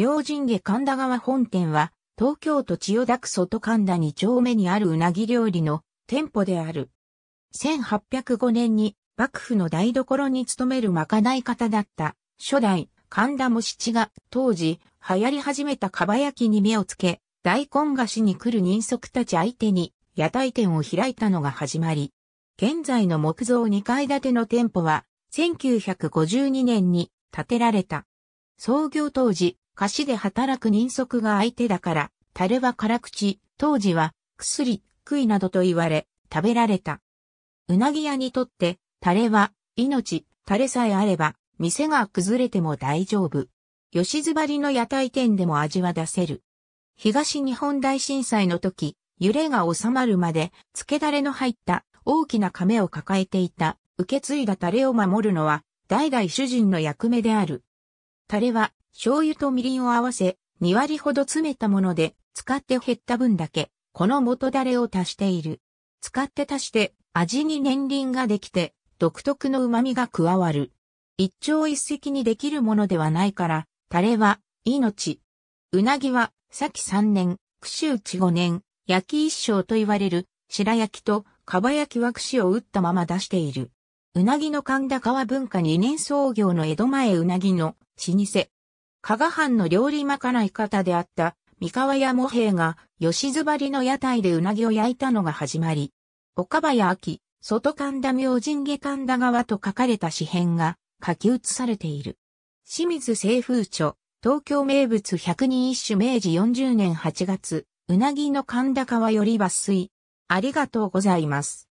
明神家神田川本店は、東京都千代田区外神田2丁目にあるうなぎ料理の店舗である。1805年に幕府の台所に勤めるまかない方だった初代神田茂七が当時流行り始めたかば焼きに目をつけ、大根菓子に来る人足たち相手に屋台店を開いたのが始まり、現在の木造2階建ての店舗は1952年に建てられた。創業当時、菓子で働く人足が相手だから、タレは辛口、当時は、薬、杭などと言われ、食べられた。うなぎ屋にとって、タレは、命、タレさえあれば、店が崩れても大丈夫。吉津張の屋台店でも味は出せる。東日本大震災の時、揺れが収まるまで、漬けだれの入った大きな亀を抱えていた、受け継いだタレを守るのは、代々主人の役目である。タレは、醤油とみりんを合わせ、2割ほど詰めたもので、使って減った分だけ、この元だれを足している。使って足して、味に年輪ができて、独特の旨味が加わる。一朝一夕にできるものではないから、タレは、命。うなぎは、先3年、串打ち5年、焼き一生と言われる、白焼きと、かば焼きは串を打ったまま出している。うなぎの神田川文化2年創業の江戸前うなぎの老舗、加賀藩の料理まかない方であった三河屋茂平が吉津張の屋台でうなぎを焼いたのが始まり、岡林秋、外神田明神下神田川と書かれた詩編が書き写されている。清水清風著、東京名物百人一首明治40年8月、うなぎの神田川より抜粋。ありがとうございます。